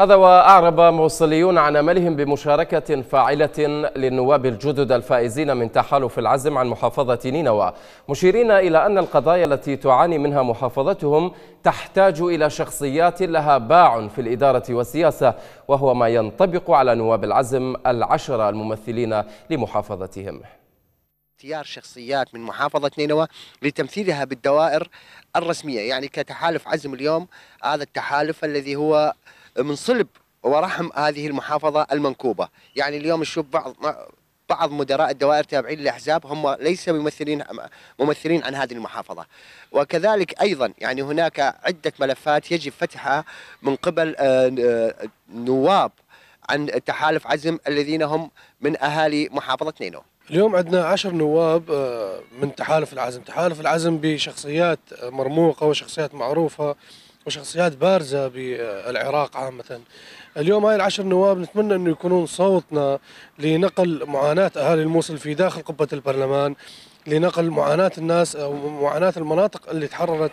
هذا وأعرب موصليون عن أملهم بمشاركة فاعلة للنواب الجدد الفائزين من تحالف العزم عن محافظة نينوى مشيرين إلى أن القضايا التي تعاني منها محافظتهم تحتاج إلى شخصيات لها باع في الإدارة والسياسة وهو ما ينطبق على نواب العزم العشرة الممثلين لمحافظتهم اختيار شخصيات من محافظة نينوى لتمثيلها بالدوائر الرسمية يعني كتحالف عزم اليوم هذا التحالف الذي هو من صلب ورحم هذه المحافظه المنكوبه، يعني اليوم نشوف بعض بعض مدراء الدوائر تابعين للاحزاب هم ليس ممثلين ممثلين عن هذه المحافظه. وكذلك ايضا يعني هناك عده ملفات يجب فتحها من قبل آه، نواب عن تحالف عزم الذين هم من اهالي محافظه نينو. اليوم عندنا عشر نواب آه، من تحالف العزم، تحالف العزم بشخصيات آه، مرموقه وشخصيات معروفه وشخصيات بارزة بالعراق عامة اليوم هاي العشر نواب نتمنى أن يكونون صوتنا لنقل معاناة أهالي الموصل في داخل قبة البرلمان لنقل معاناة الناس أو معاناة المناطق اللي تحررت